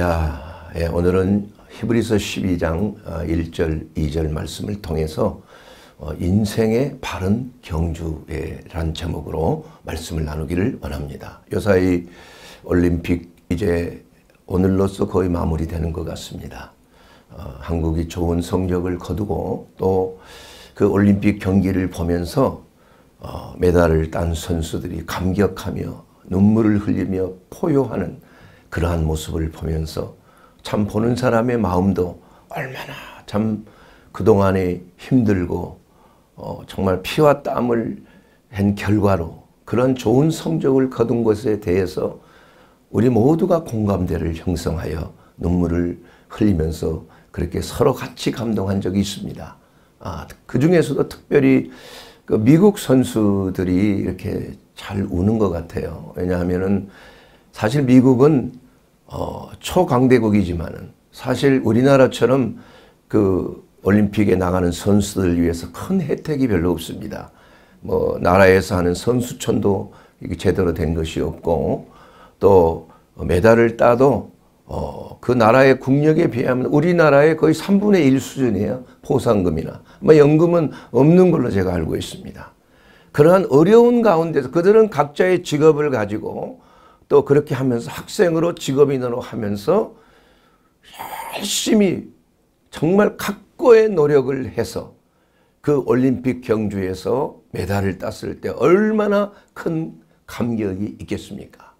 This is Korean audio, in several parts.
야, 예, 오늘은 히브리서 12장 1절, 2절 말씀을 통해서 어, 인생의 바른 경주라는 제목으로 말씀을 나누기를 원합니다. 요사이 올림픽 이제 오늘로써 거의 마무리되는 것 같습니다. 어, 한국이 좋은 성적을 거두고 또 그 올림픽 경기를 보면서 어, 메달을 딴 선수들이 감격하며 눈물을 흘리며 포효하는 그러한 모습을 보면서 참 보는 사람의 마음도 얼마나 참 그동안에 힘들고 어, 정말 피와 땀을 한 결과로 그런 좋은 성적을 거둔 것에 대해서 우리 모두가 공감대를 형성하여 눈물을 흘리면서 그렇게 서로 같이 감동한 적이 있습니다. 아, 그 중에서도 특별히 그 미국 선수들이 이렇게 잘 우는 것 같아요. 왜냐하면 사실 미국은 어, 초강대국이지만은 사실 우리나라처럼 그 올림픽에 나가는 선수들 위해서 큰 혜택이 별로 없습니다. 뭐 나라에서 하는 선수촌도 이게 제대로 된 것이 없고 또 메달을 따도 어, 그 나라의 국력에 비하면 우리나라의 거의 3분의 1 수준이에요. 포상금이나. 뭐 연금은 없는 걸로 제가 알고 있습니다. 그러한 어려운 가운데서 그들은 각자의 직업을 가지고 또 그렇게 하면서 학생으로 직업인으로 하면서 열심히 정말 각고의 노력을 해서 그 올림픽 경주에서 메달을 땄을 때 얼마나 큰 감격이 있겠습니까?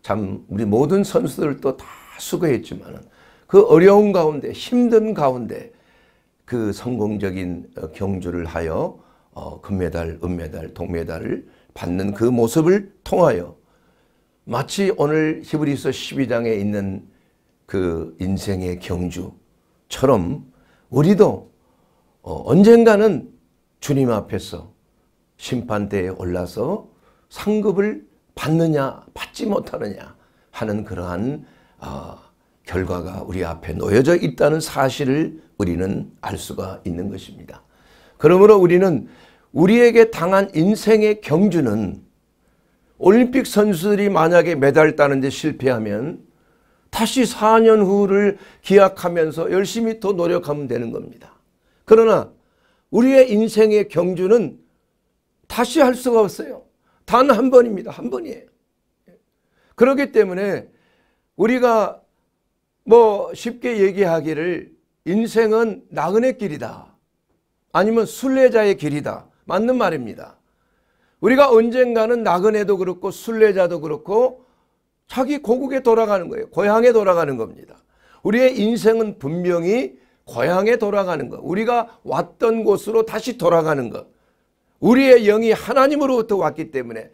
참 우리 모든 선수들도 다 수고했지만 그 어려운 가운데 힘든 가운데 그 성공적인 어, 경주를 하여 어, 금메달, 은메달, 동메달을 받는 그 모습을 통하여 마치 오늘 히브리서 12장에 있는 그 인생의 경주처럼 우리도 어, 언젠가는 주님 앞에서 심판대에 올라서 상급을 받느냐 받지 못하느냐 하는 그러한 어, 결과가 우리 앞에 놓여져 있다는 사실을 우리는 알 수가 있는 것입니다. 그러므로 우리는 우리에게 당한 인생의 경주는 올림픽 선수들이 만약에 메달 따는데 실패하면 다시 4년 후를 기약하면서 열심히 더 노력하면 되는 겁니다. 그러나 우리의 인생의 경주는 다시 할 수가 없어요. 단 한 번입니다. 한 번이에요. 그렇기 때문에 우리가 뭐 쉽게 얘기하기를 인생은 나그네 길이다. 아니면 순례자의 길이다. 맞는 말입니다. 우리가 언젠가는 나그네도 그렇고 순례자도 그렇고 자기 고국에 돌아가는 거예요. 고향에 돌아가는 겁니다. 우리의 인생은 분명히 고향에 돌아가는 것. 우리가 왔던 곳으로 다시 돌아가는 것. 우리의 영이 하나님으로부터 왔기 때문에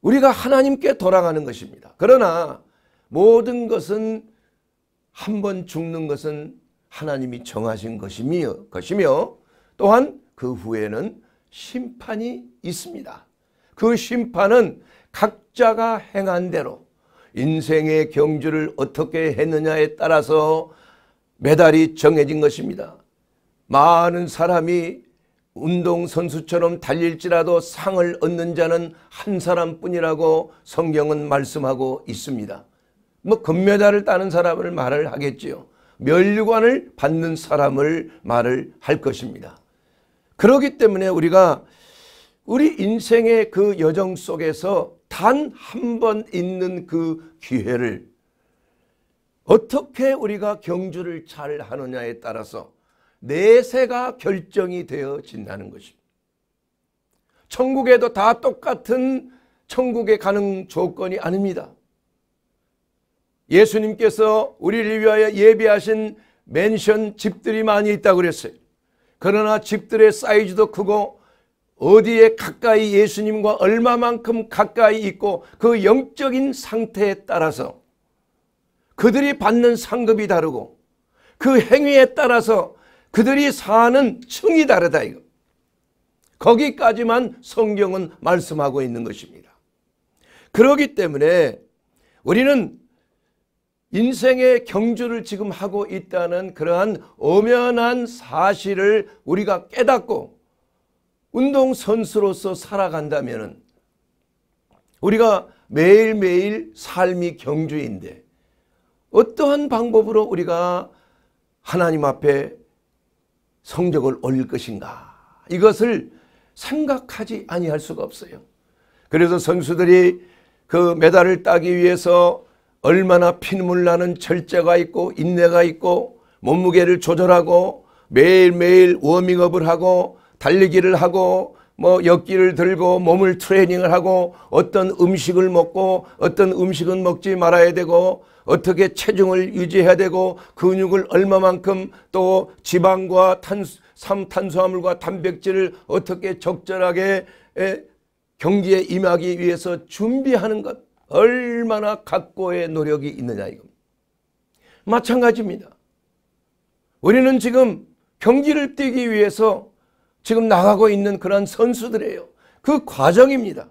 우리가 하나님께 돌아가는 것입니다. 그러나 모든 것은 한 번 죽는 것은 하나님이 정하신 것이며, 또한 그 후에는 심판이 있습니다. 그 심판은 각자가 행한 대로 인생의 경주를 어떻게 했느냐에 따라서 메달이 정해진 것입니다. 많은 사람이 운동선수처럼 달릴지라도 상을 얻는 자는 한 사람뿐이라고 성경은 말씀하고 있습니다. 뭐 금메달을 따는 사람을 말을 하겠지요. 멸관을 받는 사람을 말을 할 것입니다. 그러기 때문에 우리가 우리 인생의 그 여정 속에서 단 한 번 있는 그 기회를 어떻게 우리가 경주를 잘 하느냐에 따라서 내세가 결정이 되어진다는 것입니다. 천국에도 다 똑같은 천국에 가는 조건이 아닙니다. 예수님께서 우리를 위하여 예비하신 맨션 집들이 많이 있다고 그랬어요. 그러나 집들의 사이즈도 크고 어디에 가까이 예수님과 얼마만큼 가까이 있고 그 영적인 상태에 따라서 그들이 받는 상급이 다르고 그 행위에 따라서 그들이 사는 층이 다르다 이거. 거기까지만 성경은 말씀하고 있는 것입니다. 그러기 때문에 우리는 인생의 경주를 지금 하고 있다는 그러한 엄연한 사실을 우리가 깨닫고 운동선수로서 살아간다면 우리가 매일매일 삶이 경주인데 어떠한 방법으로 우리가 하나님 앞에 성적을 올릴 것인가 이것을 생각하지 아니할 수가 없어요. 그래서 선수들이 그 메달을 따기 위해서 얼마나 피눈물 나는 절제가 있고 인내가 있고 몸무게를 조절하고 매일매일 워밍업을 하고 달리기를 하고 뭐 역기를 들고 몸을 트레이닝을 하고 어떤 음식을 먹고 어떤 음식은 먹지 말아야 되고 어떻게 체중을 유지해야 되고 근육을 얼마만큼 또 지방과 탄수, 탄수화물과 단백질을 어떻게 적절하게 경기에 임하기 위해서 준비하는 것 얼마나 각고의 노력이 있느냐 이겁니다. 마찬가지입니다. 우리는 지금 경기를 뛰기 위해서 지금 나가고 있는 그런 선수들이에요. 그 과정입니다.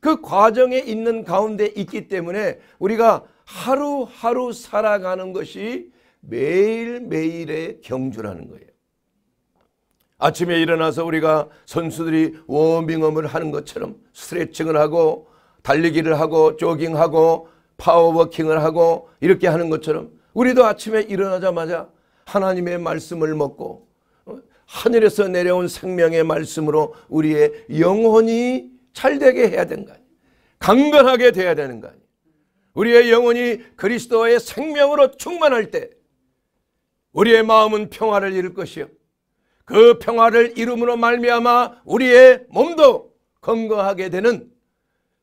그 과정에 있는 가운데 있기 때문에 우리가 하루하루 살아가는 것이 매일매일의 경주라는 거예요. 아침에 일어나서 우리가 선수들이 워밍업을 하는 것처럼 스트레칭을 하고 달리기를 하고 조깅하고 파워워킹을 하고 이렇게 하는 것처럼 우리도 아침에 일어나자마자 하나님의 말씀을 먹고 어, 하늘에서 내려온 생명의 말씀으로 우리의 영혼이 잘되게 해야 되는 거 아니에요. 강건하게 돼야 되는 거 아니에요. 우리의 영혼이 그리스도의 생명으로 충만할 때 우리의 마음은 평화를 잃을 것이요. 그 평화를 이름으로 말미암아 우리의 몸도 건강하게 되는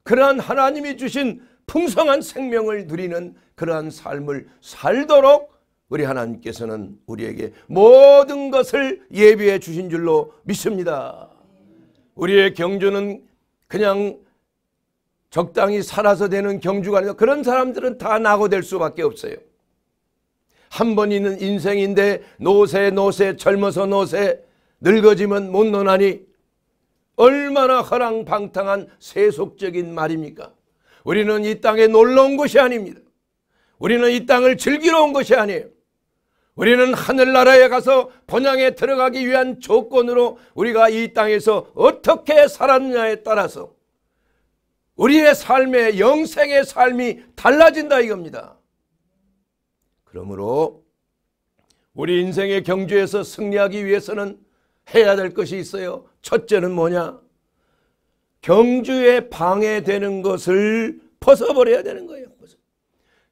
그러한 하나님이 주신 풍성한 생명을 누리는 그러한 삶을 살도록 우리 하나님께서는 우리에게 모든 것을 예비해 주신 줄로 믿습니다. 우리의 경주는 그냥 적당히 살아서 되는 경주가 아니라 그런 사람들은 다 낙오될 수밖에 없어요. 한 번 있는 인생인데 노세 노세 젊어서 노세 늙어지면 못 노나니 얼마나 허랑방탕한 세속적인 말입니까? 우리는 이 땅에 놀러 온 것이 아닙니다. 우리는 이 땅을 즐기러 온 것이 아니에요. 우리는 하늘나라에 가서 본향에 들어가기 위한 조건으로 우리가 이 땅에서 어떻게 살았냐에 따라서 우리의 삶의 영생의 삶이 달라진다 이겁니다. 그러므로 우리 인생의 경주에서 승리하기 위해서는 해야 될 것이 있어요. 첫째는 뭐냐? 경주에 방해되는 것을 벗어버려야 되는 거예요.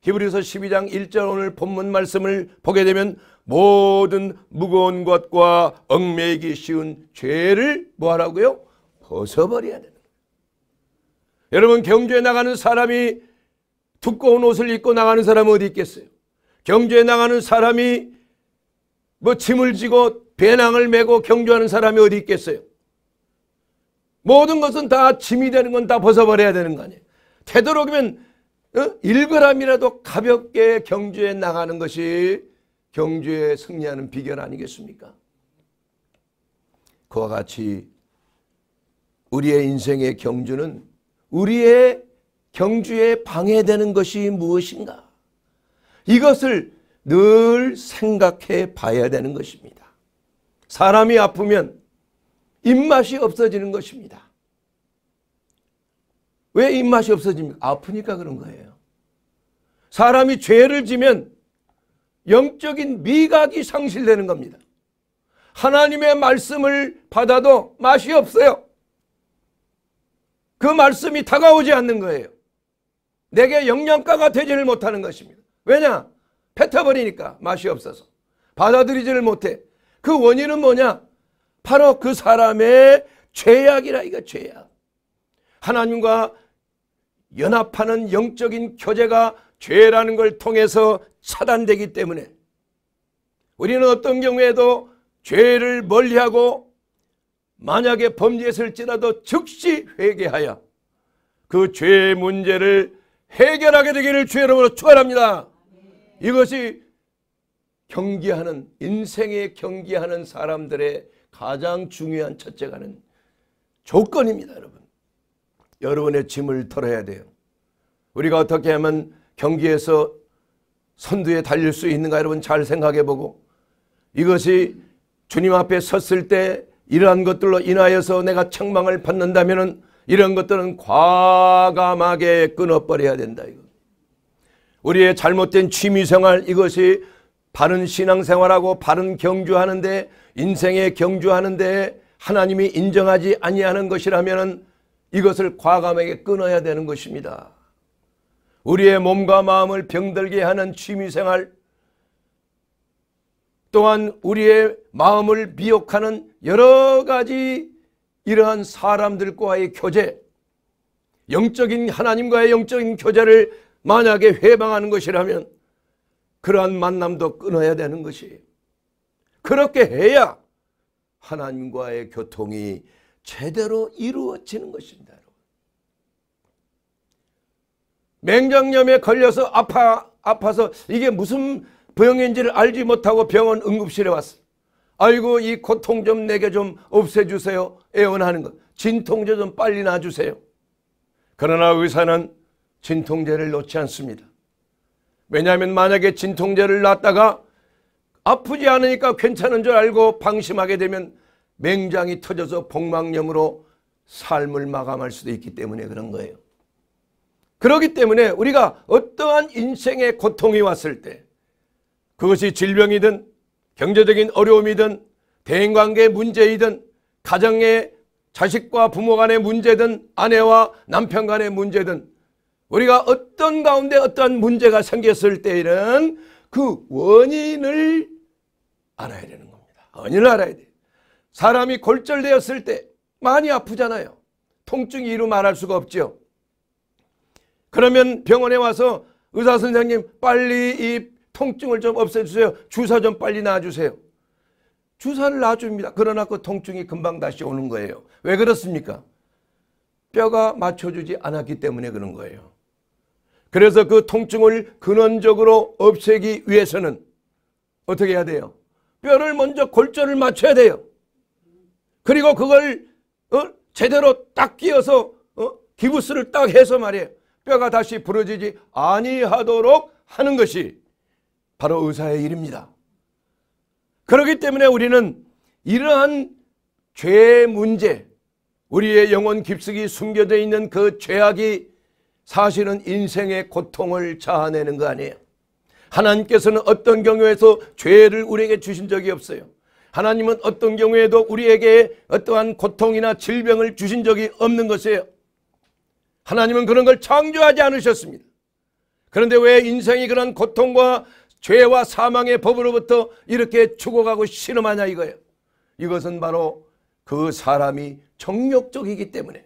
히브리서 12장 1절 오늘 본문 말씀을 보게 되면 모든 무거운 것과 얽매이기 쉬운 죄를 뭐하라고요? 벗어버려야 되는 거예요. 여러분 경주에 나가는 사람이 두꺼운 옷을 입고 나가는 사람은 어디 있겠어요? 경주에 나가는 사람이 뭐 짐을 지고 배낭을 메고 경주하는 사람이 어디 있겠어요? 모든 것은 다 짐이 되는 건 다 벗어버려야 되는 거 아니에요. 되도록이면 어? 1g이라도 가볍게 경주에 나가는 것이 경주에 승리하는 비결 아니겠습니까? 그와 같이 우리의 인생의 경주는 우리의 경주에 방해되는 것이 무엇인가? 이것을 늘 생각해 봐야 되는 것입니다. 사람이 아프면 입맛이 없어지는 것입니다. 왜 입맛이 없어집니까? 아프니까 그런 거예요. 사람이 죄를 지면 영적인 미각이 상실되는 겁니다. 하나님의 말씀을 받아도 맛이 없어요. 그 말씀이 다가오지 않는 거예요. 내게 영양가가 되지를 못하는 것입니다. 왜냐? 뱉어버리니까 맛이 없어서. 받아들이지를 못해. 그 원인은 뭐냐? 바로 그 사람의 죄악이라 이거 죄악. 하나님과 연합하는 영적인 교제가 죄라는 걸 통해서 차단되기 때문에 우리는 어떤 경우에도 죄를 멀리하고 만약에 범죄했을지라도 즉시 회개하여 그 죄의 문제를 해결하게 되기를 주의 로 축원합니다. 이것이 경계하는 인생에 경계하는 사람들의 가장 중요한 첫째가는 조건입니다 여러분 여러분의 짐을 털어야 돼요 우리가 어떻게 하면 경기에서 선두에 달릴 수 있는가 여러분 잘 생각해 보고 이것이 주님 앞에 섰을 때 이러한 것들로 인하여서 내가 책망을 받는다면 이런 것들은 과감하게 끊어버려야 된다 이거. 우리의 잘못된 취미생활 이것이 바른 신앙생활하고 바른 경주하는데 인생에 경주하는데 하나님이 인정하지 아니하는 것이라면 이것을 과감하게 끊어야 되는 것입니다. 우리의 몸과 마음을 병들게 하는 취미생활 또한 우리의 마음을 미혹하는 여러 가지 이러한 사람들과의 교제 영적인 하나님과의 영적인 교제를 만약에 회방하는 것이라면 그러한 만남도 끊어야 되는 것이 그렇게 해야 하나님과의 교통이 제대로 이루어지는 것입니다. 맹장염에 걸려서 아파 아파서 이게 무슨 병인지를 알지 못하고 병원 응급실에 왔어. 아이고 이 고통 좀 내게 좀 없애주세요. 애원하는 것. 진통제 좀 빨리 놔주세요. 그러나 의사는 진통제를 놓지 않습니다. 왜냐하면 만약에 진통제를 놨다가 아프지 않으니까 괜찮은 줄 알고 방심하게 되면 맹장이 터져서 복막염으로 삶을 마감할 수도 있기 때문에 그런 거예요. 그러기 때문에 우리가 어떠한 인생의 고통이 왔을 때 그것이 질병이든 경제적인 어려움이든 대인관계 문제이든 가정의 자식과 부모 간의 문제든 아내와 남편 간의 문제든 우리가 어떤 가운데 어떤 문제가 생겼을 때에는 그 원인을 알아야 되는 겁니다. 원인을 알아야 돼 사람이 골절되었을 때 많이 아프잖아요. 통증이 이루 말할 수가 없죠. 그러면 병원에 와서 의사 선생님 빨리 이 통증을 좀 없애주세요. 주사 좀 빨리 놔주세요. 주사를 놔줍니다. 그러나 그 통증이 금방 다시 오는 거예요. 왜 그렇습니까? 뼈가 맞춰주지 않았기 때문에 그런 거예요. 그래서 그 통증을 근원적으로 없애기 위해서는 어떻게 해야 돼요? 뼈를 먼저 골절을 맞춰야 돼요. 그리고 그걸 어? 제대로 딱 끼어서 어? 기부스를 딱 해서 말이에요. 뼈가 다시 부러지지 아니하도록 하는 것이 바로 의사의 일입니다. 그렇기 때문에 우리는 이러한 죄의 문제, 우리의 영혼 깊숙이 숨겨져 있는 그 죄악이 사실은 인생의 고통을 자아내는 거 아니에요. 하나님께서는 어떤 경우에서 죄를 우리에게 주신 적이 없어요. 하나님은 어떤 경우에도 우리에게 어떠한 고통이나 질병을 주신 적이 없는 것이에요. 하나님은 그런 걸 창조하지 않으셨습니다. 그런데 왜 인생이 그런 고통과 죄와 사망의 법으로부터 이렇게 죽어가고 신음하냐 이거예요. 이것은 바로 그 사람이 정욕적이기 때문에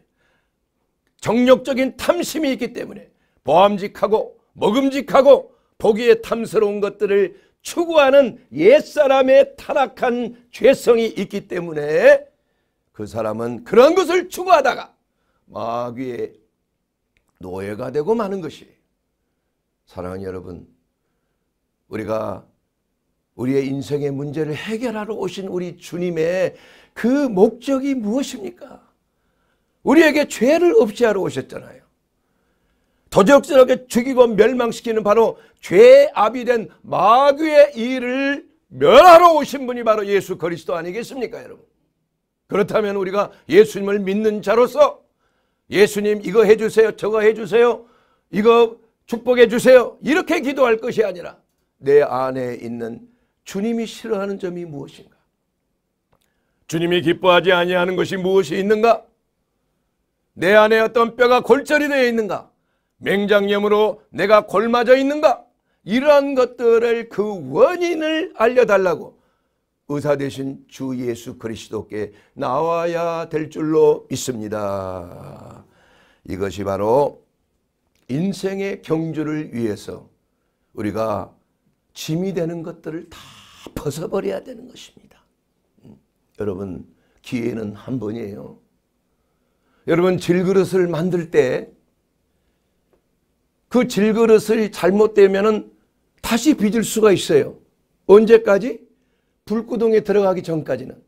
정력적인 탐심이 있기 때문에 보암직하고 먹음직하고 보기에 탐스러운 것들을 추구하는 옛사람의 타락한 죄성이 있기 때문에 그 사람은 그런 것을 추구하다가 마귀의 노예가 되고 마는 것이 사랑하는 여러분 우리가 우리의 인생의 문제를 해결하러 오신 우리 주님의 그 목적이 무엇입니까? 우리에게 죄를 없애 하러 오셨잖아요. 도적스럽게 죽이고 멸망시키는 바로 죄 압이 된 마귀의 일을 멸하러 오신 분이 바로 예수 그리스도 아니겠습니까 여러분. 그렇다면 우리가 예수님을 믿는 자로서 예수님 이거 해주세요 저거 해주세요 이거 축복해 주세요 이렇게 기도할 것이 아니라 내 안에 있는 주님이 싫어하는 점이 무엇인가 주님이 기뻐하지 아니하는 것이 무엇이 있는가 내 안에 어떤 뼈가 골절이 되어 있는가? 맹장염으로 내가 골맞아 있는가? 이러한 것들을 그 원인을 알려달라고 의사 대신 주 예수 그리스도께 나와야 될 줄로 믿습니다. 이것이 바로 인생의 경주를 위해서 우리가 짐이 되는 것들을 다 벗어버려야 되는 것입니다. 음, 여러분 기회는 한 번이에요. 여러분 질그릇을 만들 때 그 질그릇을 잘못되면 다시 빚을 수가 있어요. 언제까지? 불구덩에 들어가기 전까지는.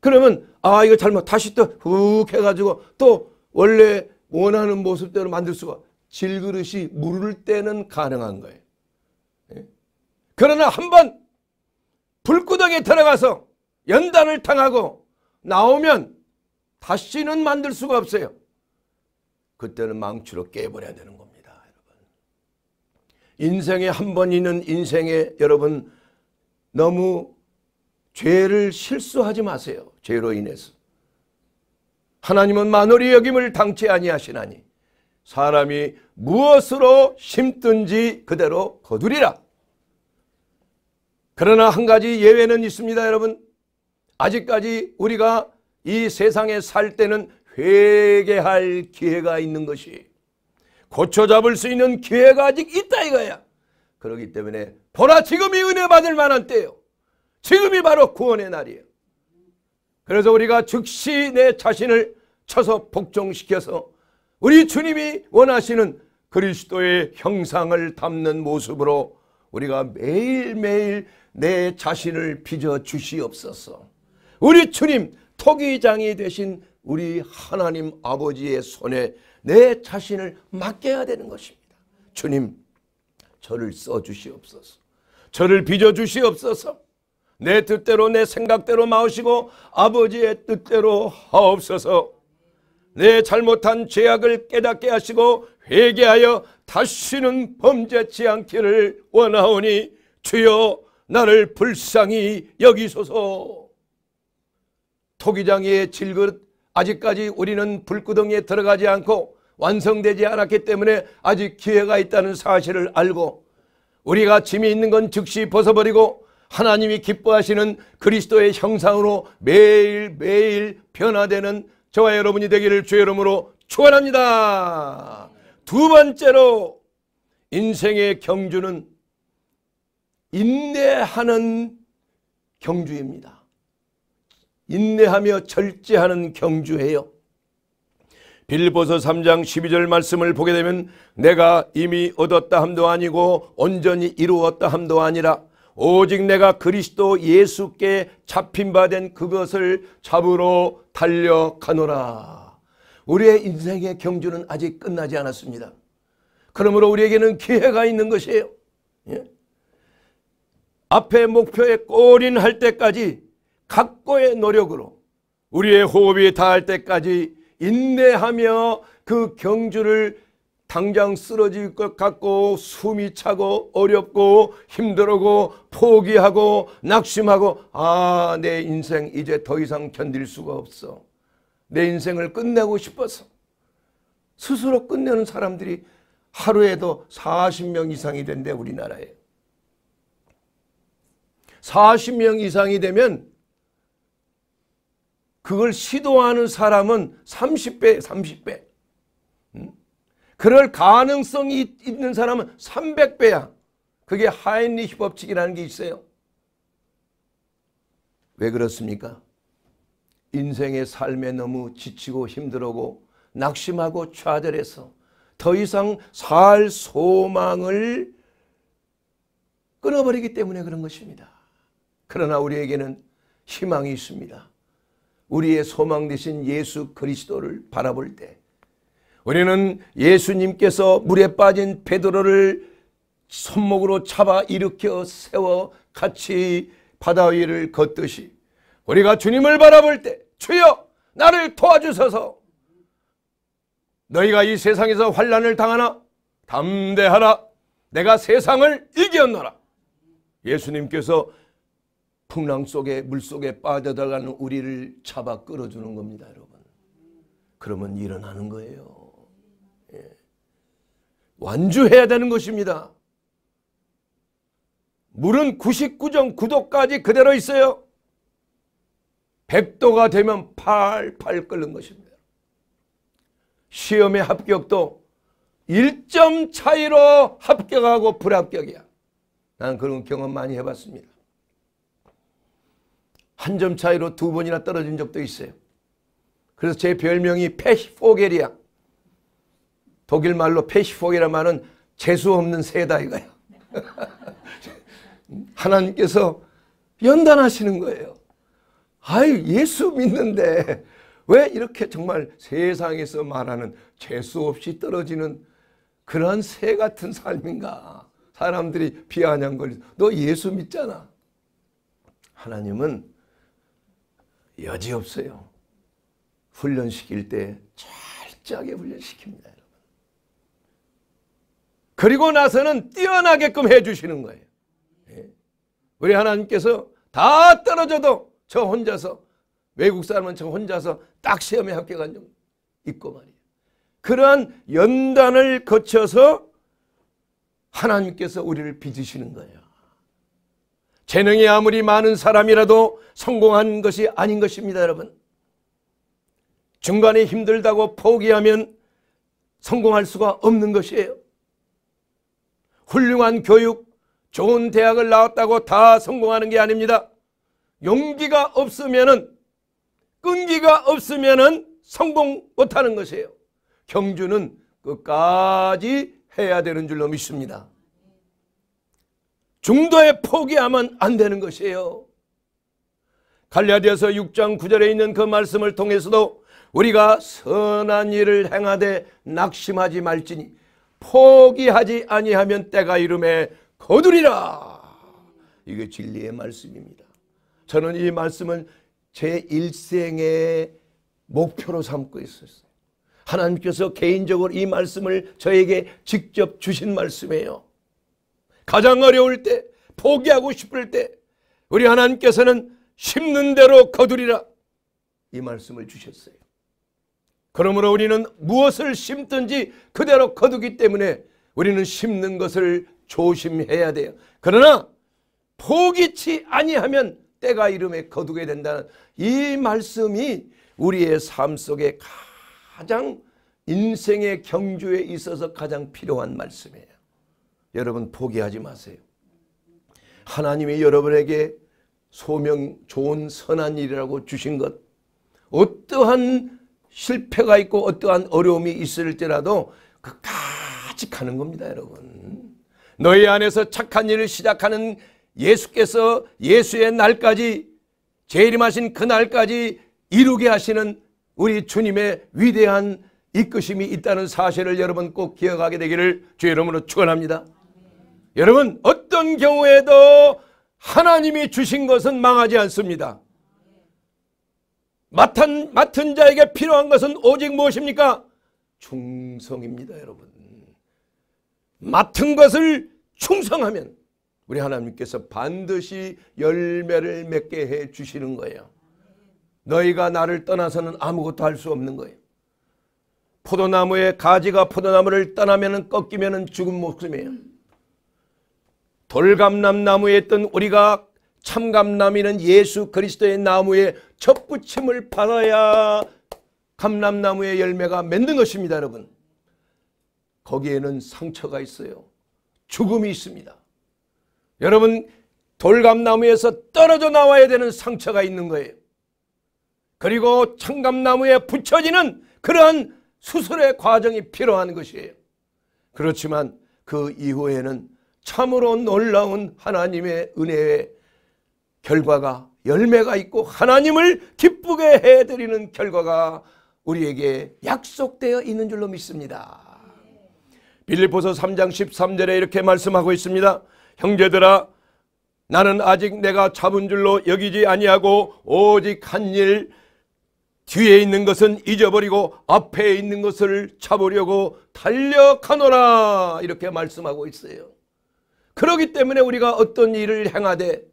그러면 아 이거 잘못 다시 또 훅 해가지고 또 원래 원하는 모습대로 만들 수가 질그릇이 물을 때는 가능한 거예요. 예? 그러나 한번 불구덩에 들어가서 연단을 당하고 나오면 다시는 만들 수가 없어요. 그때는 망치로 깨버려야 되는 겁니다. 여러분. 인생에 한 번 있는 인생에 여러분 너무 죄를 실수하지 마세요. 죄로 인해서. 하나님은 마누리 여김을 당치 아니하시나니 사람이 무엇으로 심든지 그대로 거두리라. 그러나 한 가지 예외는 있습니다, 여러분. 아직까지 우리가 이 세상에 살 때는 회개할 기회가 있는 것이 고쳐잡을 수 있는 기회가 아직 있다 이거야. 그러기 때문에 보라 지금이 은혜 받을 만한 때요. 지금이 바로 구원의 날이에요. 그래서 우리가 즉시 내 자신을 쳐서 복종시켜서 우리 주님이 원하시는 그리스도의 형상을 담는 모습으로 우리가 매일매일 내 자신을 빚어 주시옵소서. 우리 주님 토기장이 되신 우리 하나님 아버지의 손에 내 자신을 맡겨야 되는 것입니다. 주님, 저를 써주시옵소서. 저를 빚어주시옵소서. 내 뜻대로 내 생각대로 마으시고 아버지의 뜻대로 하옵소서. 내 잘못한 죄악을 깨닫게 하시고 회개하여 다시는 범죄치 않기를 원하오니 주여 나를 불쌍히 여기소서. 토기장의 질그릇 아직까지 우리는 불구덩이에 들어가지 않고 완성되지 않았기 때문에 아직 기회가 있다는 사실을 알고 우리가 짐이 있는 건 즉시 벗어버리고 하나님이 기뻐하시는 그리스도의 형상으로 매일매일 변화되는 저와 여러분이 되기를 주의 이름으로 축원합니다. 두 번째로 인생의 경주는 인내하는 경주입니다. 인내하며 절제하는 경주해요. 빌보서 3장 12절 말씀을 보게 되면 내가 이미 얻었다 함도 아니고 온전히 이루었다 함도 아니라 오직 내가 그리스도 예수께 잡힌 바 된 그것을 잡으러 달려가노라. 우리의 인생의 경주는 아직 끝나지 않았습니다. 그러므로 우리에게는 기회가 있는 것이에요. 예? 앞에 목표에 꼬린 할 때까지 각고의 노력으로 우리의 호흡이 닿을 때까지 인내하며 그 경주를 당장 쓰러질 것 같고 숨이 차고 어렵고 힘들고 포기하고 낙심하고 아 내 인생 이제 더 이상 견딜 수가 없어 내 인생을 끝내고 싶어서 스스로 끝내는 사람들이 하루에도 40명 이상이 된대 우리나라에 40명 이상이 되면 그걸 시도하는 사람은 30배, 30배. 음? 그럴 가능성이 있는 사람은 300배야. 그게 하인리히 법칙이라는 게 있어요. 왜 그렇습니까? 인생의 삶에 너무 지치고 힘들고 어 낙심하고 좌절해서 더 이상 살 소망을 끊어버리기 때문에 그런 것입니다. 그러나 우리에게는 희망이 있습니다. 우리의 소망 되신 예수 그리스도를 바라볼 때 우리는 예수님께서 물에 빠진 베드로를 손목으로 잡아 일으켜 세워 같이 바다 위를 걷듯이 우리가 주님을 바라볼 때 주여 나를 도와주소서 너희가 이 세상에서 환란을 당하나 담대하라 내가 세상을 이겼노라 예수님께서 풍랑 속에 물 속에 빠져들어가는 우리를 잡아 끌어주는 겁니다, 여러분. 그러면 일어나는 거예요. 예. 완주해야 되는 것입니다. 물은 99점 9도까지 그대로 있어요. 100도가 되면 팔팔 끓는 것입니다. 시험의 합격도 1점 차이로 합격하고 불합격이야. 난 그런 경험 많이 해봤습니다. 한점 차이로 두 번이나 떨어진 적도 있어요. 그래서 제 별명이 페시포겔이야. 독일 말로 페시포겔이란 말은 재수 없는 새다 이거야. 하나님께서 연단하시는 거예요. 아유 예수 믿는데 왜 이렇게 정말 세상에서 말하는 재수 없이 떨어지는 그런 새 같은 삶인가. 사람들이 비아냥거리너 예수 믿잖아. 하나님은 여지없어요. 훈련시킬 때 철저하게 훈련시킵니다. 여러분. 그리고 나서는 뛰어나게끔 해주시는 거예요. 예? 우리 하나님께서 다 떨어져도 저 혼자서 외국 사람은 저 혼자서 딱 시험에 합격한 적 있고 말이에요. 그러한 연단을 거쳐서 하나님께서 우리를 빚으시는 거예요. 재능이 아무리 많은 사람이라도 성공한 것이 아닌 것입니다, 여러분. 중간에 힘들다고 포기하면 성공할 수가 없는 것이에요. 훌륭한 교육, 좋은 대학을 나왔다고 다 성공하는 게 아닙니다. 용기가 없으면은 끈기가 없으면은 성공 못하는 것이에요. 경주는 끝까지 해야 되는 줄로 믿습니다. 중도에 포기하면 안 되는 것이에요. 갈라디아서 6장 9절에 있는 그 말씀을 통해서도 우리가 선한 일을 행하되 낙심하지 말지니 포기하지 아니하면 때가 이름에 거두리라. 이게 진리의 말씀입니다. 저는 이 말씀을 제 일생의 목표로 삼고 있었어요. 하나님께서 개인적으로 이 말씀을 저에게 직접 주신 말씀이에요. 가장 어려울 때, 포기하고 싶을 때, 우리 하나님께서는 심는 대로 거두리라. 이 말씀을 주셨어요. 그러므로 우리는 무엇을 심든지 그대로 거두기 때문에 우리는 심는 것을 조심해야 돼요. 그러나 포기치 아니하면 때가 이름에 거두게 된다는 이 말씀이 우리의 삶 속에 가장 인생의 경주에 있어서 가장 필요한 말씀이에요. 여러분 포기하지 마세요. 하나님이 여러분에게 소명 좋은 선한 일이라고 주신 것 어떠한 실패가 있고 어떠한 어려움이 있을지라도 끝까지 가는 겁니다 여러분 너희 안에서 착한 일을 시작하는 예수께서 예수의 날까지 재림하신 그날까지 이루게 하시는 우리 주님의 위대한 이끄심이 있다는 사실을 여러분 꼭 기억하게 되기를 주 이름으로 축원합니다 여러분 어떤 경우에도 하나님이 주신 것은 망하지 않습니다. 맡은, 맡은 자에게 필요한 것은 오직 무엇입니까? 충성입니다 여러분. 맡은 것을 충성하면 우리 하나님께서 반드시 열매를 맺게 해 주시는 거예요. 너희가 나를 떠나서는 아무것도 할 수 없는 거예요. 포도나무의 가지가 포도나무를 떠나면 꺾이면 죽은 목숨이에요. 돌감람나무에 있던 우리가 참감람이는 예수 그리스도의 나무에 첫붙임을 받아야 감람나무의 열매가 맺는 것입니다 여러분 거기에는 상처가 있어요 죽음이 있습니다 여러분 돌감나무에서 떨어져 나와야 되는 상처가 있는 거예요 그리고 참감나무에 붙여지는 그러한 수술의 과정이 필요한 것이에요 그렇지만 그 이후에는 참으로 놀라운 하나님의 은혜의 결과가 열매가 있고 하나님을 기쁘게 해드리는 결과가 우리에게 약속되어 있는 줄로 믿습니다. 빌리포서 3장 13절에 이렇게 말씀하고 있습니다. 형제들아 나는 아직 내가 잡은 줄로 여기지 아니하고 오직 한 일 뒤에 있는 것은 잊어버리고 앞에 있는 것을 잡으려고 달려가노라 이렇게 말씀하고 있어요. 그러기 때문에 우리가 어떤 일을 행하되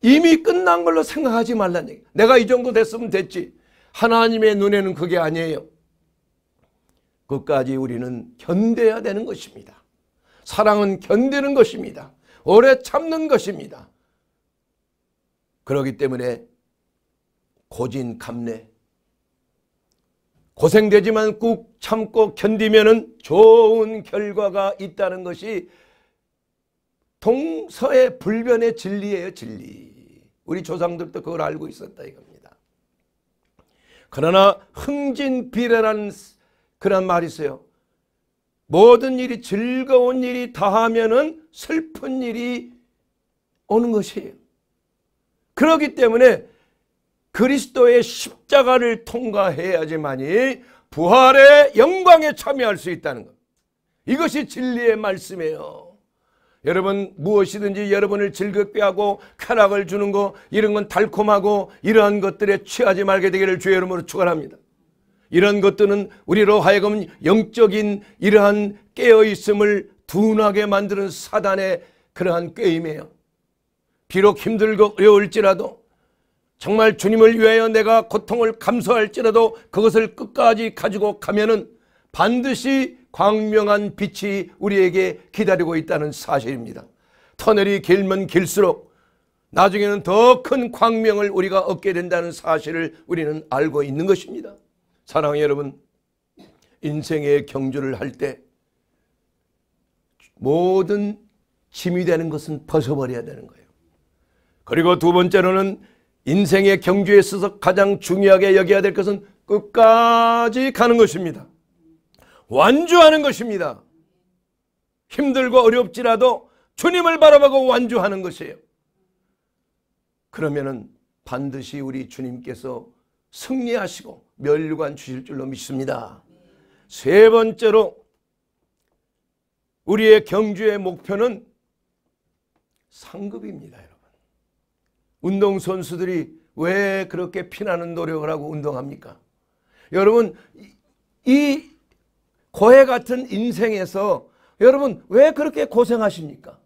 이미 끝난 걸로 생각하지 말란 얘기. 내가 이 정도 됐으면 됐지. 하나님의 눈에는 그게 아니에요. 끝까지 우리는 견뎌야 되는 것입니다. 사랑은 견디는 것입니다. 오래 참는 것입니다. 그러기 때문에 고진감래 고생되지만 꾹 참고 견디면 좋은 결과가 있다는 것이 동서의 불변의 진리예요 진리 우리 조상들도 그걸 알고 있었다 이겁니다 그러나 흥진비례라는 그런 말이 있어요 모든 일이 즐거운 일이 다하면은 슬픈 일이 오는 것이에요 그렇기 때문에 그리스도의 십자가를 통과해야지만이 부활의 영광에 참여할 수 있다는 것. 이것이 진리의 말씀이에요. 여러분 무엇이든지 여러분을 즐겁게 하고 쾌락을 주는 거 이런 건 달콤하고 이러한 것들에 취하지 말게 되기를 주의 이름으로 축원합니다. 이런 것들은 우리로 하여금 영적인 이러한 깨어있음을 둔하게 만드는 사단의 그러한 꾀임이에요. 비록 힘들고 어려울지라도 정말 주님을 위하여 내가 고통을 감수할지라도 그것을 끝까지 가지고 가면은 반드시 광명한 빛이 우리에게 기다리고 있다는 사실입니다. 터널이 길면 길수록 나중에는 더 큰 광명을 우리가 얻게 된다는 사실을 우리는 알고 있는 것입니다. 사랑하는 여러분, 인생의 경주를 할 때 모든 짐이 되는 것은 벗어버려야 되는 거예요. 그리고 두 번째로는 인생의 경주에 있어서 가장 중요하게 여겨야 될 것은 끝까지 가는 것입니다. 완주하는 것입니다. 힘들고 어렵지라도 주님을 바라보고 완주하는 것이에요. 그러면은 반드시 우리 주님께서 승리하시고 멸류관 주실 줄로 믿습니다. 세 번째로 우리의 경주의 목표는 상급입니다. 운동선수들이 왜 그렇게 피나는 노력을 하고 운동합니까? 여러분 이 고해 같은 인생에서 여러분 왜 그렇게 고생하십니까?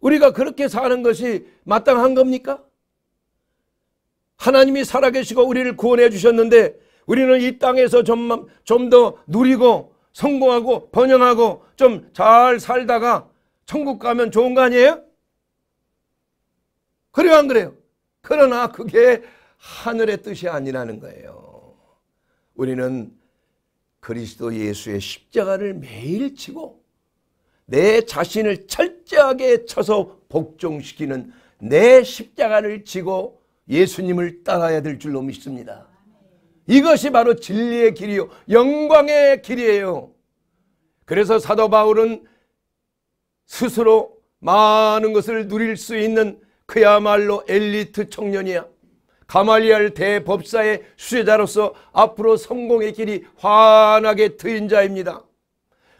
우리가 그렇게 사는 것이 마땅한 겁니까? 하나님이 살아계시고 우리를 구원해 주셨는데 우리는 이 땅에서 좀좀 누리고 성공하고 번영하고 좀 잘 살다가 천국 가면 좋은 거 아니에요? 그래요 안 그래요? 그러나 그게 하늘의 뜻이 아니라는 거예요. 우리는 그리스도 예수의 십자가를 매일 치고 내 자신을 철저하게 쳐서 복종시키는 내 십자가를 지고 예수님을 따라야 될 줄로 믿습니다. 이것이 바로 진리의 길이요 영광의 길이에요. 그래서 사도 바울은 스스로 많은 것을 누릴 수 있는 그야말로 엘리트 청년이야. 가말리알 대법사의 수혜자로서 앞으로 성공의 길이 환하게 트인 자입니다.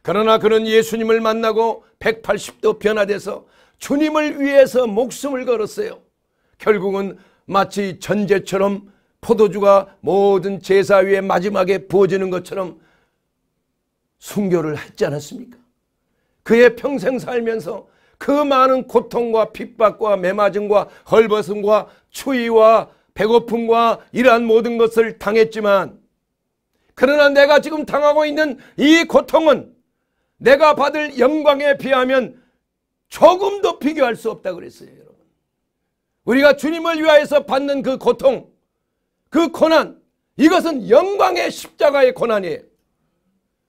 그러나 그는 예수님을 만나고 180도 변화돼서 주님을 위해서 목숨을 걸었어요. 결국은 마치 전제처럼 포도주가 모든 제사 위에 마지막에 부어지는 것처럼 순교를 했지 않았습니까? 그의 평생 살면서 그 많은 고통과 핍박과 매맞음과 헐벗음과 추위와 배고픔과 이러한 모든 것을 당했지만 그러나 내가 지금 당하고 있는 이 고통은 내가 받을 영광에 비하면 조금도 비교할 수 없다 그랬어요 여러분. 우리가 주님을 위하여서 받는 그 고통 그 고난 이것은 영광의 십자가의 고난이에요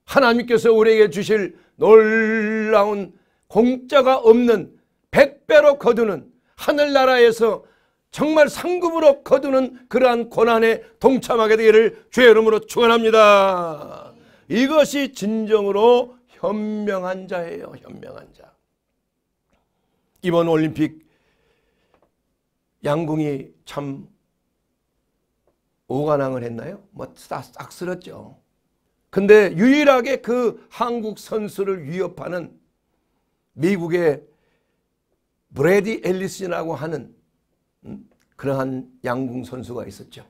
하나님께서 우리에게 주실 놀라운 공짜가 없는 100배로 거두는 하늘나라에서 정말 상급으로 거두는 그러한 고난에 동참하게 되기를 주의 이름으로 축원합니다. 이것이 진정으로 현명한 자예요. 현명한 자. 이번 올림픽 양궁이 참 오가낭을 했나요? 뭐싹 쓸었죠. 근데 유일하게 그 한국 선수를 위협하는 미국의 브레디 앨리슨이라고 하는 음? 그러한 양궁 선수가 있었죠.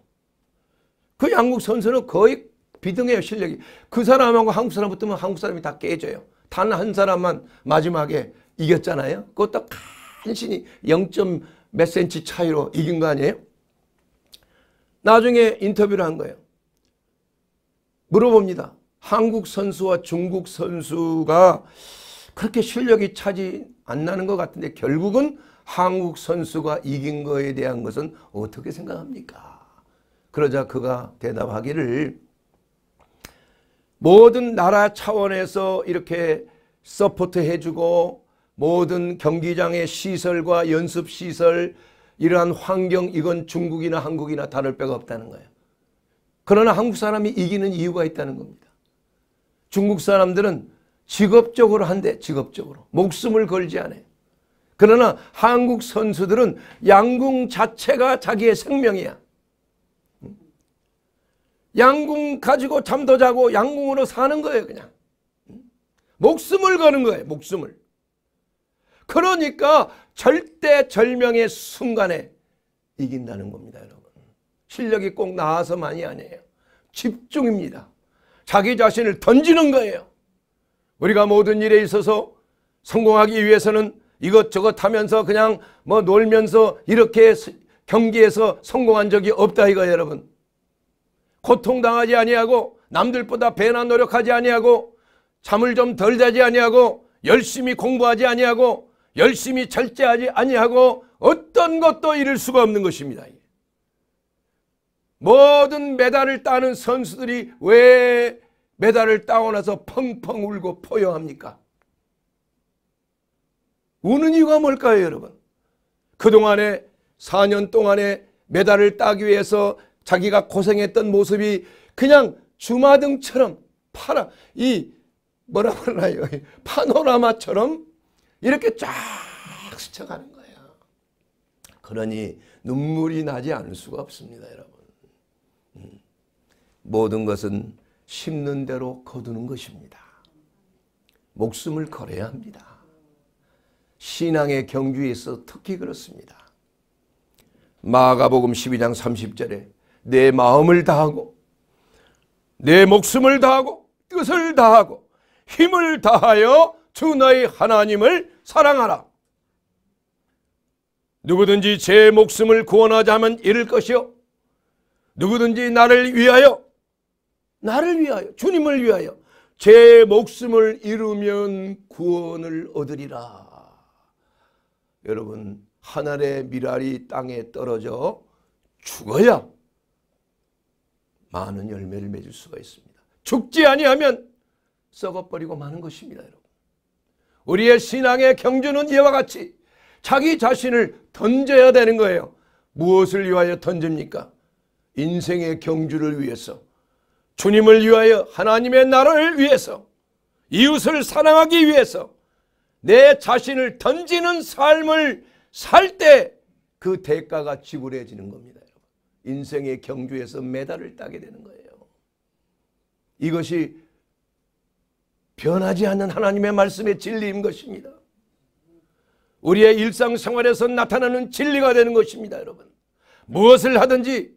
그 양궁 선수는 거의 비등해요 실력이. 그 사람하고 한국 사람 붙으면 한국 사람이 다 깨져요. 단 한 사람만 마지막에 이겼잖아요. 그것도 간신히 0. 몇 센치 차이로 이긴 거 아니에요? 나중에 인터뷰를 한 거예요. 물어봅니다. 한국 선수와 중국 선수가 그렇게 실력이 차지 안 나는 것 같은데 결국은 한국 선수가 이긴 거에 대한 것은 어떻게 생각합니까? 그러자 그가 대답하기를 모든 나라 차원에서 이렇게 서포트 해주고 모든 경기장의 시설과 연습시설 이러한 환경 이건 중국이나 한국이나 다를 바가 없다는 거예요. 그러나 한국 사람이 이기는 이유가 있다는 겁니다. 중국 사람들은 직업적으로 한대 직업적으로 목숨을 걸지 않아 그러나 한국 선수들은 양궁 자체가 자기의 생명이야. 양궁 가지고 잠도 자고 양궁으로 사는 거예요 그냥. 목숨을 거는 거예요 목숨을. 그러니까 절대절명의 순간에 이긴다는 겁니다 여러분. 실력이 꼭 나와서만이 아니에요. 집중입니다. 자기 자신을 던지는 거예요. 우리가 모든 일에 있어서 성공하기 위해서는 이것저것 하면서 그냥 뭐 놀면서 이렇게 경기에서 성공한 적이 없다 이거 여러분. 고통당하지 아니하고 남들보다 배나 노력하지 아니하고 잠을 좀 덜 자지 아니하고 열심히 공부하지 아니하고 열심히 절제하지 아니하고 어떤 것도 이룰 수가 없는 것입니다. 모든 메달을 따는 선수들이 왜 메달을 따고 나서 펑펑 울고 포효합니까? 우는 이유가 뭘까요 여러분? 그동안에 4년 동안에 메달을 따기 위해서 자기가 고생했던 모습이 그냥 주마등처럼 파라 이 뭐라 그러나요 파노라마처럼 이렇게 쫙 스쳐가는 거예요 그러니 눈물이 나지 않을 수가 없습니다 여러분 음. 모든 것은 심는 대로 거두는 것입니다. 목숨을 걸어야 합니다. 신앙의 경주에서 특히 그렇습니다. 마가복음 12장 30절에 내 마음을 다하고 내 목숨을 다하고 뜻을 다하고 힘을 다하여 주 너의 하나님을 사랑하라. 누구든지 제 목숨을 구원하자면 이을 것이요. 누구든지 나를 위하여 나를 위하여 주님을 위하여 제 목숨을 이루면 구원을 얻으리라. 여러분 하늘의 미랄이 땅에 떨어져 죽어야 많은 열매를 맺을 수가 있습니다. 죽지 아니하면 썩어버리고 마는 것입니다. 여러분. 우리의 신앙의 경주는 이와 같이 자기 자신을 던져야 되는 거예요. 무엇을 위하여 던집니까? 인생의 경주를 위해서 주님을 위하여 하나님의 나라를 위해서 이웃을 사랑하기 위해서 내 자신을 던지는 삶을 살 때 그 대가가 지불해지는 겁니다. 인생의 경주에서 메달을 따게 되는 거예요. 이것이 변하지 않는 하나님의 말씀의 진리인 것입니다. 우리의 일상생활에서 나타나는 진리가 되는 것입니다, 여러분. 무엇을 하든지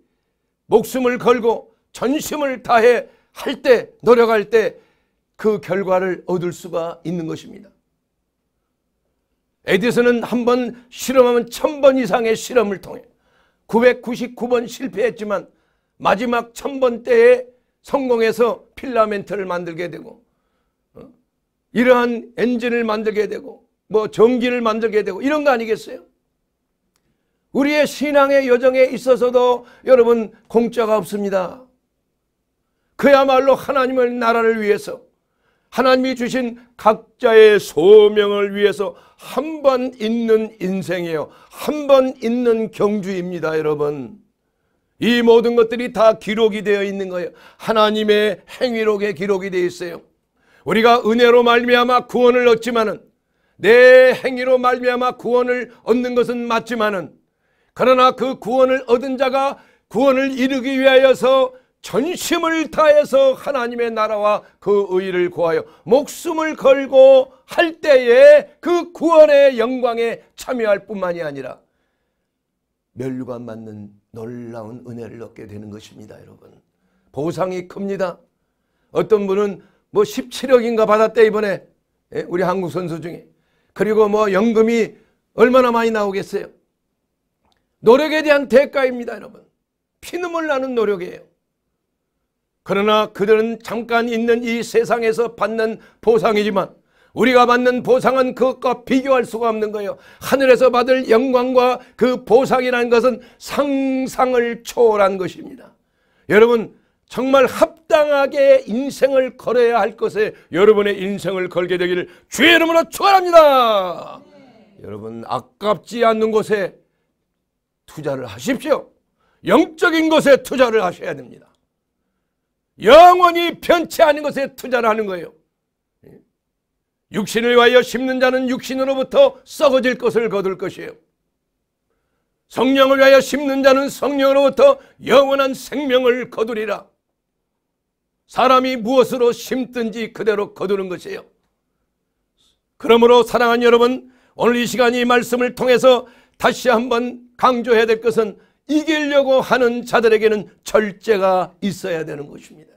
목숨을 걸고 전심을 다해 할 때, 노력할 때 그 결과를 얻을 수가 있는 것입니다. 에디슨은 한 번 실험하면 천 번 이상의 실험을 통해 999번 실패했지만 마지막 천 번 때에 성공해서 필라멘트를 만들게 되고 어? 이러한 엔진을 만들게 되고 뭐 전기를 만들게 되고 이런 거 아니겠어요? 우리의 신앙의 여정에 있어서도 여러분 공짜가 없습니다. 그야말로 하나님을 나라를 위해서 하나님이 주신 각자의 소명을 위해서 한 번 있는 인생이에요. 한 번 있는 경주입니다, 여러분. 이 모든 것들이 다 기록이 되어 있는 거예요. 하나님의 행위록에 기록이 되어 있어요. 우리가 은혜로 말미암아 구원을 얻지만은 내 행위로 말미암아 구원을 얻는 것은 맞지만은 그러나 그 구원을 얻은 자가 구원을 이루기 위하여서 전심을 다해서 하나님의 나라와 그 의를 구하여 목숨을 걸고 할 때에 그 구원의 영광에 참여할 뿐만이 아니라 멸류관 맞는 놀라운 은혜를 얻게 되는 것입니다 여러분 보상이 큽니다 어떤 분은 뭐 17억인가 받았대 이번에 예, 우리 한국 선수 중에 그리고 뭐 연금이 얼마나 많이 나오겠어요 노력에 대한 대가입니다 여러분 피눈물 나는 노력이에요 그러나 그들은 잠깐 있는 이 세상에서 받는 보상이지만 우리가 받는 보상은 그것과 비교할 수가 없는 거예요. 하늘에서 받을 영광과 그 보상이라는 것은 상상을 초월한 것입니다. 여러분 정말 합당하게 인생을 걸어야 할 것에 여러분의 인생을 걸게 되기를 주의 이름으로 축원합니다. 여러분 아깝지 않는 곳에 투자를 하십시오. 영적인 곳에 투자를 하셔야 됩니다. 영원히 변치 않은 것에 투자를 하는 거예요. 육신을 위하여 심는 자는 육신으로부터 썩어질 것을 거둘 것이에요. 성령을 위하여 심는 자는 성령으로부터 영원한 생명을 거두리라. 사람이 무엇으로 심든지 그대로 거두는 것이에요. 그러므로 사랑하는 여러분 오늘 이 시간이 말씀을 통해서 다시 한번 강조해야 될 것은 이기려고 하는 자들에게는 절제가 있어야 되는 것입니다.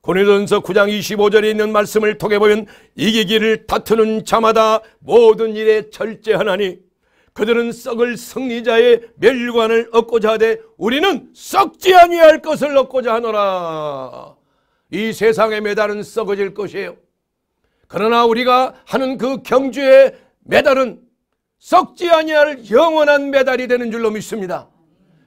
고린도전서 9장 25절에 있는 말씀을 통해 보면 이기기를 다투는 자마다 모든 일에 절제하나니 그들은 썩을 승리자의 멸관을 얻고자 하되 우리는 썩지 아니할 것을 얻고자 하노라. 이 세상의 메달은 썩어질 것이에요. 그러나 우리가 하는 그 경주의 메달은 썩지 아니할 영원한 메달이 되는 줄로 믿습니다.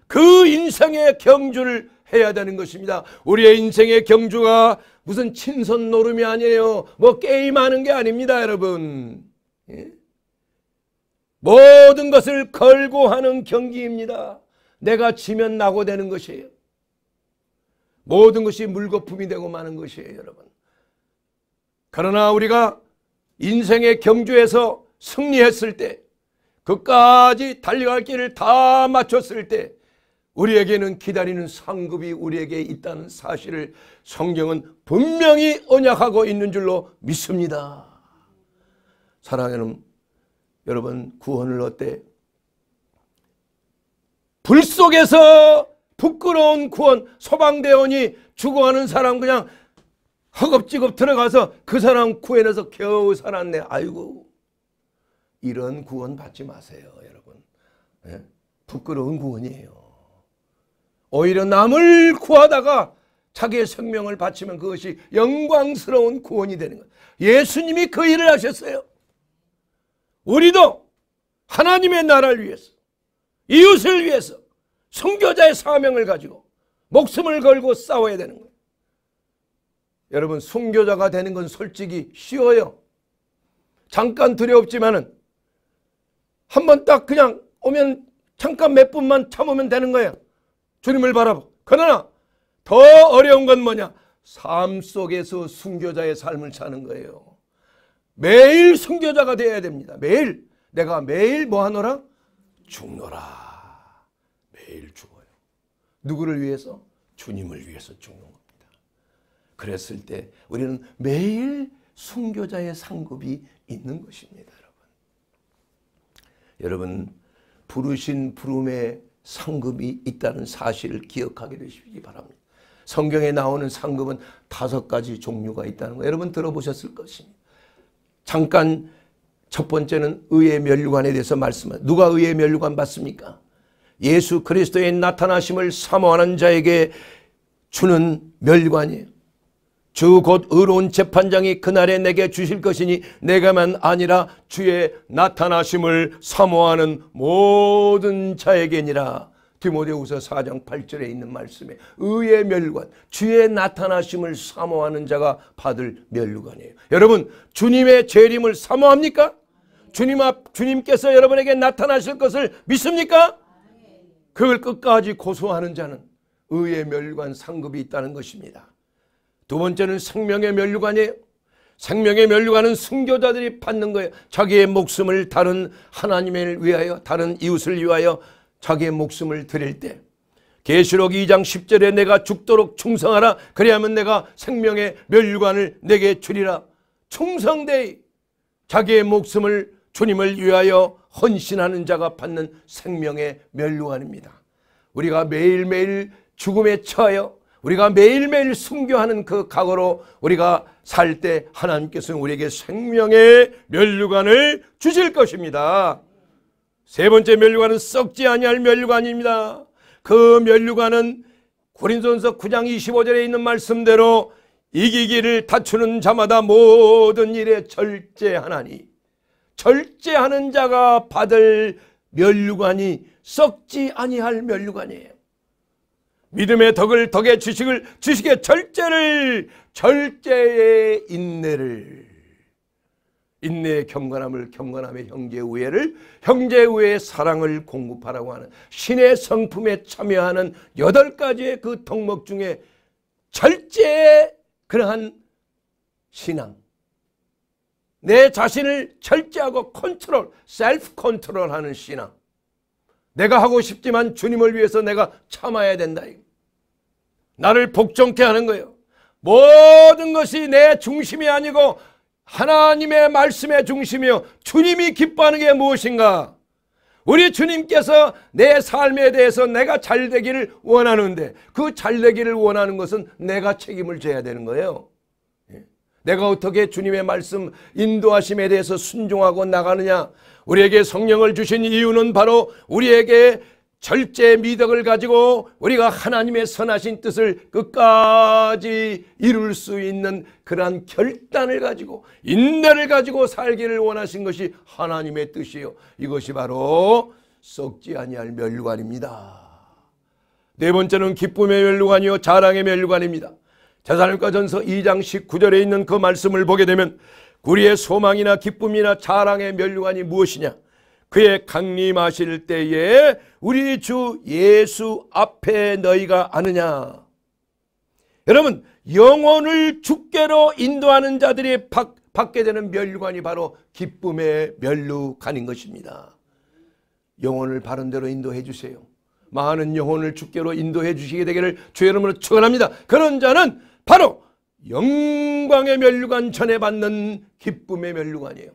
그 인생의 경주를 해야 되는 것입니다. 우리의 인생의 경주가 무슨 친선 노름이 아니에요. 뭐 게임하는 게 아닙니다, 여러분. 예? 모든 것을 걸고 하는 경기입니다. 내가 지면 나고 되는 것이에요. 모든 것이 물거품이 되고 마는 것이에요, 여러분. 그러나 우리가 인생의 경주에서 승리했을 때 그까지 달려갈 길을 다 마쳤을 때 우리에게는 기다리는 상급이 우리에게 있다는 사실을 성경은 분명히 언약하고 있는 줄로 믿습니다. 사랑하는 여러분 구원을 어때? 불 속에서 부끄러운 구원 소방대원이 죽어가는 사람 그냥 허겁지겁 들어가서 그 사람 구해내서 겨우 살았네. 아이고 이런 구원 받지 마세요, 여러분. 예? 부끄러운 구원이에요. 오히려 남을 구하다가 자기의 생명을 바치면 그것이 영광스러운 구원이 되는 거예요. 예수님이 그 일을 하셨어요. 우리도 하나님의 나라를 위해서, 이웃을 위해서, 성교자의 사명을 가지고 목숨을 걸고 싸워야 되는 거예요. 여러분, 순교자가 되는 건 솔직히 쉬워요. 잠깐 두렵지만은 한번딱 그냥 오면 잠깐 몇 분만 참으면 되는 거예요. 주님을 바라보. 그러나 더 어려운 건 뭐냐? 삶 속에서 순교자의 삶을 사는 거예요. 매일 순교자가 되어야 됩니다. 매일 내가 매일 뭐 하노라? 죽노라. 매일 죽어요. 누구를 위해서? 주님을 위해서 죽는 겁니다. 그랬을 때 우리는 매일 순교자의 상급이 있는 것입니다. 여러분 부르신 부름의 상급이 있다는 사실을 기억하게 되시기 바랍니다. 성경에 나오는 상급은 다섯 가지 종류가 있다는 거 여러분 들어보셨을 것입니다. 잠깐 첫 번째는 의의 멸류관에 대해서 말씀합니다. 누가 의의 멸류관 받습니까? 예수 그리스도의 나타나심을 사모하는 자에게 주는 멸관이에요. 주곧 의로운 재판장이 그날에 내게 주실 것이니 내가만 아니라 주의 나타나심을 사모하는 모든 자에게니라. 디모데후서 4장 8절에 있는 말씀에 의의 멸관, 주의 나타나심을 사모하는 자가 받을 멸관이에요. 여러분, 주님의 재림을 사모합니까? 주님 앞 주님께서 여러분에게 나타나실 것을 믿습니까? 그걸 끝까지 고소하는 자는 의의 멸관 상급이 있다는 것입니다. 두 번째는 생명의 면류관이에요. 생명의 면류관은 순교자들이 받는 거예요. 자기의 목숨을 다른 하나님을 위하여 다른 이웃을 위하여 자기의 목숨을 드릴 때 계시록 2장 10절에 내가 죽도록 충성하라 그래야만 내가 생명의 면류관을 내게 주리라 충성되이 자기의 목숨을 주님을 위하여 헌신하는 자가 받는 생명의 면류관입니다. 우리가 매일매일 죽음에 처하여 우리가 매일매일 순교하는 그 각오로 우리가 살 때 하나님께서는 우리에게 생명의 멸류관을 주실 것입니다. 세 번째 멸류관은 썩지 아니할 멸류관입니다. 그 멸류관은 고린도전서 9장 25절에 있는 말씀대로 이기기를 다투는 자마다 모든 일에 절제하나니 절제하는 자가 받을 멸류관이 썩지 아니할 멸류관이에요. 믿음의 덕을 덕의 지식을 지식의 절제를 절제의 인내를 인내의 경건함을 경건함의 형제 우애를 형제 우애의 사랑을 공급하라고 하는 신의 성품에 참여하는 여덟 가지의 그 덕목 중에 절제의 그러한 신앙 내 자신을 절제하고 컨트롤 셀프 컨트롤하는 신앙 내가 하고 싶지만 주님을 위해서 내가 참아야 된다. 나를 복종케 하는 거예요. 모든 것이 내 중심이 아니고 하나님의 말씀의 중심이요. 주님이 기뻐하는 게 무엇인가? 우리 주님께서 내 삶에 대해서 내가 잘 되기를 원하는데 그 잘 되기를 원하는 것은 내가 책임을 져야 되는 거예요. 예. 내가 어떻게 주님의 말씀 인도하심에 대해서 순종하고 나가느냐 우리에게 성령을 주신 이유는 바로 우리에게 절제 미덕을 가지고 우리가 하나님의 선하신 뜻을 끝까지 이룰 수 있는 그러한 결단을 가지고 인내를 가지고 살기를 원하신 것이 하나님의 뜻이에요. 이것이 바로 썩지 아니할 멸관입니다네 번째는 기쁨의 멸관이요 자랑의 멸관입니다제사과 전서 2장 19절에 있는 그 말씀을 보게 되면 우리의 소망이나 기쁨이나 자랑의 면류관이 무엇이냐? 그의 강림하실 때에 우리 주 예수 앞에 너희가 아느냐? 여러분 영혼을 주께로 인도하는 자들이 받, 게 되는 면류관이 바로 기쁨의 면류관인 것입니다. 영혼을 바른 대로 인도해 주세요. 많은 영혼을 주께로 인도해 주시게 되기를 주의 름으로 축원합니다. 그런 자는 바로 영광의 멸류관 전해받는 기쁨의 멸류관이에요.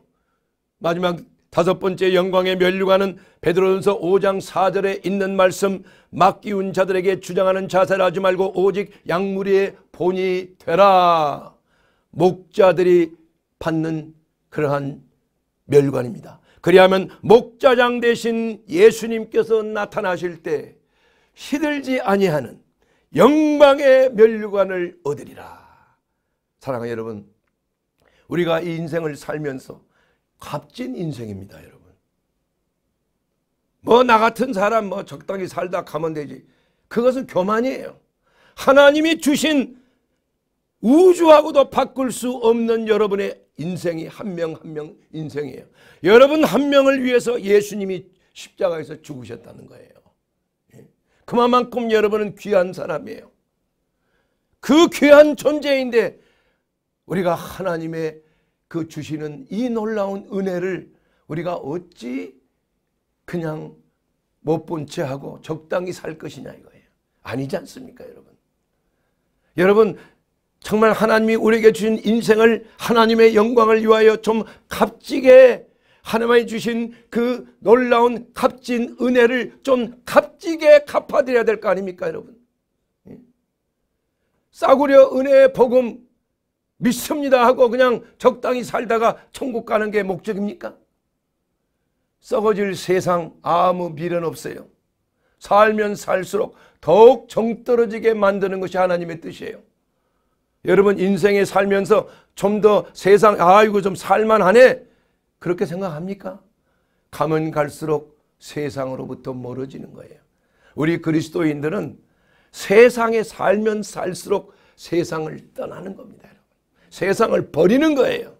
마지막 다섯 번째 영광의 멸류관은 베드로전서 5장 4절에 있는 말씀 막기운 자들에게 주장하는 자세를 하지 말고 오직 양무리의 본이 되라. 목자들이 받는 그러한 멸관입니다. 그리하면 목자장 대신 예수님께서 나타나실 때 시들지 아니하는 영광의 멸류관을 얻으리라. 사랑하는 여러분, 우리가 이 인생을 살면서 값진 인생입니다, 여러분. 뭐 나 같은 사람 뭐 적당히 살다 가면 되지. 그것은 교만이에요. 하나님이 주신 우주하고도 바꿀 수 없는 여러분의 인생이 한 명 한명 한명 인생이에요. 여러분 한 명을 위해서 예수님이 십자가에서 죽으셨다는 거예요. 예? 그만큼 여러분은 귀한 사람이에요. 그 귀한 존재인데 우리가 하나님의 그 주시는 이 놀라운 은혜를 우리가 어찌 그냥 못 본 채 하고 적당히 살 것이냐 이거예요. 아니지 않습니까 여러분. 여러분 정말 하나님이 우리에게 주신 인생을 하나님의 영광을 위하여 좀 값지게 하나님이 주신 그 놀라운 값진 은혜를 좀 값지게 갚아드려야 될 거 아닙니까 여러분. 예? 싸구려 은혜의 복음 믿습니다 하고 그냥 적당히 살다가 천국 가는 게 목적입니까? 썩어질 세상 아무 미련 없어요. 살면 살수록 더욱 정떨어지게 만드는 것이 하나님의 뜻이에요. 여러분 인생에 살면서 좀 더 세상 아이고 좀 살만하네 그렇게 생각합니까? 가면 갈수록 세상으로부터 멀어지는 거예요. 우리 그리스도인들은 세상에 살면 살수록 세상을 떠나는 겁니다. 세상을 버리는 거예요.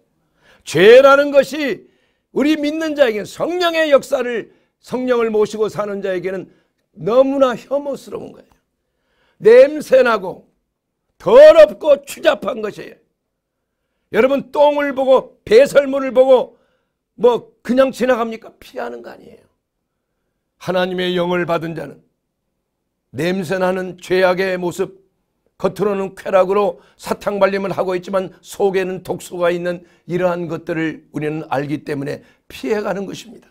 죄라는 것이 우리 믿는 자에게는 성령의 역사를 성령을 모시고 사는 자에게는 너무나 혐오스러운 거예요. 냄새나고 더럽고 추잡한 것이에요. 여러분 똥을 보고 배설물을 보고 뭐 그냥 지나갑니까? 피하는 거 아니에요. 하나님의 영을 받은 자는 냄새나는 죄악의 모습 겉으로는 쾌락으로 사탕발림을 하고 있지만 속에는 독소가 있는 이러한 것들을 우리는 알기 때문에 피해가는 것입니다.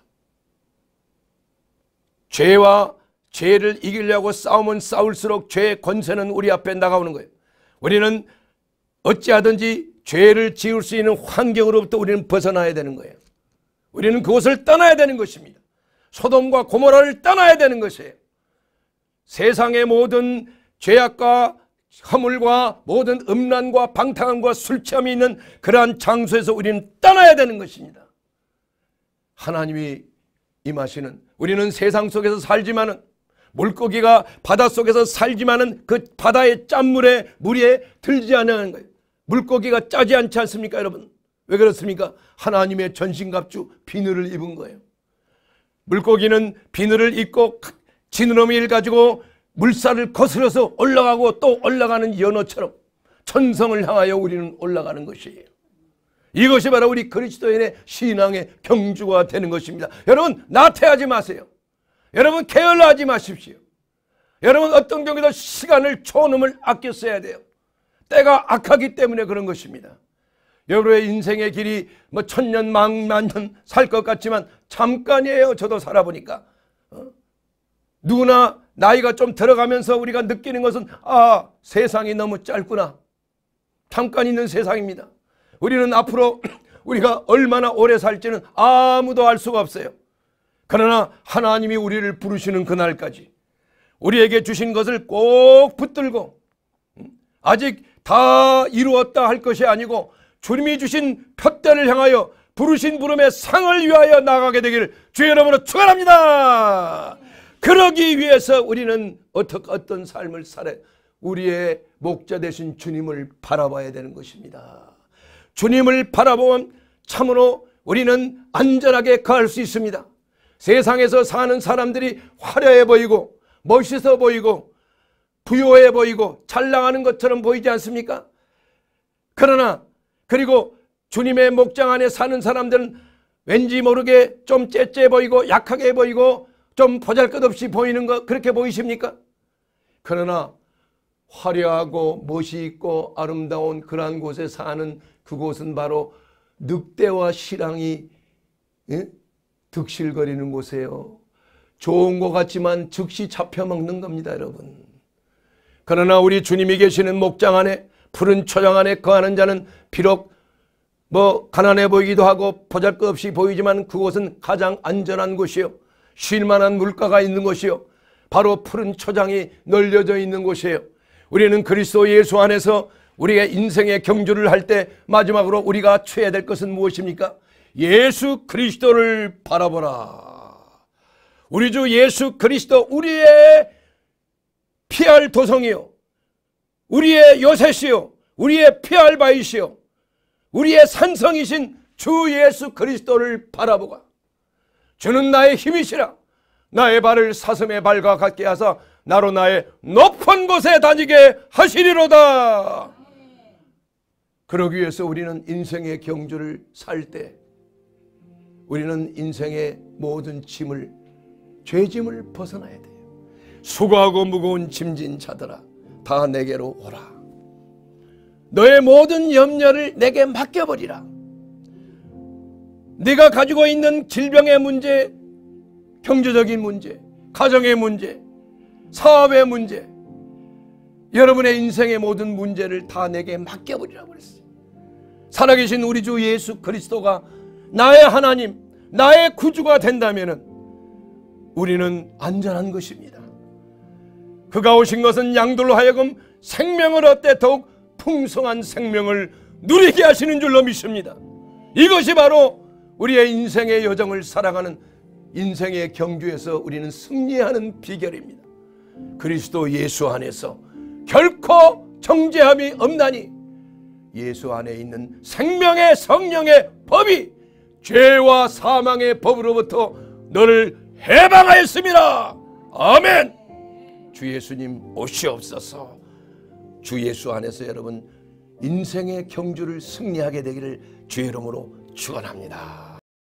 죄와 죄를 이기려고 싸우면 싸울수록 죄의 권세는 우리 앞에 나가오는 거예요. 우리는 어찌하든지 죄를 지을 수 있는 환경으로부터 우리는 벗어나야 되는 거예요. 우리는 그것을 떠나야 되는 것입니다. 소돔과 고모라를 떠나야 되는 것이에요. 세상의 모든 죄악과 허물과 모든 음란과 방탕함과 술취함이 있는 그러한 장소에서 우리는 떠나야 되는 것입니다. 하나님이 임하시는 우리는 세상 속에서 살지만은 물고기가 바다 속에서 살지만은 그 바다의 짠물에 물에 들지 않는 거예요. 물고기가 짜지 않지 않습니까 여러분? 왜 그렇습니까? 하나님의 전신갑주 비늘을 입은 거예요. 물고기는 비늘을 입고 지느러미를 가지고 물살을 거스려서 올라가고 또 올라가는 연어처럼 천성을 향하여 우리는 올라가는 것이에요. 이것이 바로 우리 그리스도인의 신앙의 경주가 되는 것입니다. 여러분 나태하지 마세요. 여러분 게을러하지 마십시오. 여러분 어떤 경우에도 시간을 초음을 아껴 써야 돼요. 때가 악하기 때문에 그런 것입니다. 여러분의 인생의 길이 뭐 천년 만년살 것 같지만 잠깐이에요. 저도 살아보니까 어? 누구나 나이가 좀 들어가면서 우리가 느끼는 것은 아 세상이 너무 짧구나. 잠깐 있는 세상입니다. 우리는 앞으로 우리가 얼마나 오래 살지는 아무도 알 수가 없어요. 그러나 하나님이 우리를 부르시는 그날까지 우리에게 주신 것을 꼭 붙들고 음, 아직 다 이루었다 할 것이 아니고 주님이 주신 푯대를 향하여 부르신 부름의 상을 위하여 나가게 되기를 주의 이름으로 축원합니다. 그러기 위해서 우리는 어떻게 어떤 삶을 살아 우리의 목자 되신 주님을 바라봐야 되는 것입니다. 주님을 바라보면 참으로 우리는 안전하게 가할 수 있습니다. 세상에서 사는 사람들이 화려해 보이고 멋있어 보이고 부여해 보이고 잘 나가는 것처럼 보이지 않습니까? 그러나 그리고 주님의 목장 안에 사는 사람들은 왠지 모르게 좀 째째 보이고 약하게 보이고 좀 보잘것없이 보이는 것 그렇게 보이십니까? 그러나 화려하고 멋이 있고 아름다운 그러한 곳에 사는 그곳은 바로 늑대와 실랑이 예? 득실거리는 곳이에요. 좋은 것 같지만 즉시 잡혀먹는 겁니다 여러분. 그러나 우리 주님이 계시는 목장 안에 푸른 초장 안에 거하는 자는 비록 뭐 가난해 보이기도 하고 보잘것없이 보이지만 그곳은 가장 안전한 곳이요. 쉴만한 물가가 있는 곳이요 바로 푸른 초장이 널려져 있는 곳이에요. 우리는 그리스도 예수 안에서 우리의 인생의 경주를 할 때 마지막으로 우리가 취해야 될 것은 무엇입니까? 예수 그리스도를 바라보라. 우리 주 예수 그리스도 우리의 피할 도성이요. 우리의 요셉이요. 우리의 피할 바이시요. 우리의 산성이신 주 예수 그리스도를 바라보라 주는 나의 힘이시라. 나의 발을 사슴의 발과 같게 하사 나로 나의 높은 곳에 다니게 하시리로다. 그러기 위해서 우리는 인생의 경주를 살 때 우리는 인생의 모든 짐을 죄짐을 벗어나야 돼요. 수고하고 무거운 짐진 자들아 다 내게로 오라. 너의 모든 염려를 내게 맡겨버리라. 네가 가지고 있는 질병의 문제, 경제적인 문제, 가정의 문제, 사업의 문제, 여러분의 인생의 모든 문제를 다 내게 맡겨버리라고 그랬어요. 살아계신 우리 주 예수 그리스도가 나의 하나님, 나의 구주가 된다면 우리는 안전한 것입니다. 그가 오신 것은 양들로 하여금 생명을 얻되 더욱 풍성한 생명을 누리게 하시는 줄로 믿습니다. 이것이 바로 우리의 인생의 여정을 사랑하는 인생의 경주에서 우리는 승리하는 비결입니다. 그리스도 예수 안에서 결코 정죄함이 없나니 예수 안에 있는 생명의 성령의 법이 죄와 사망의 법으로부터 너를 해방하였습니다. 아멘. 주 예수님 오시옵소서. 주 예수 안에서 여러분 인생의 경주를 승리하게 되기를 주의 이름으로 축원합니다.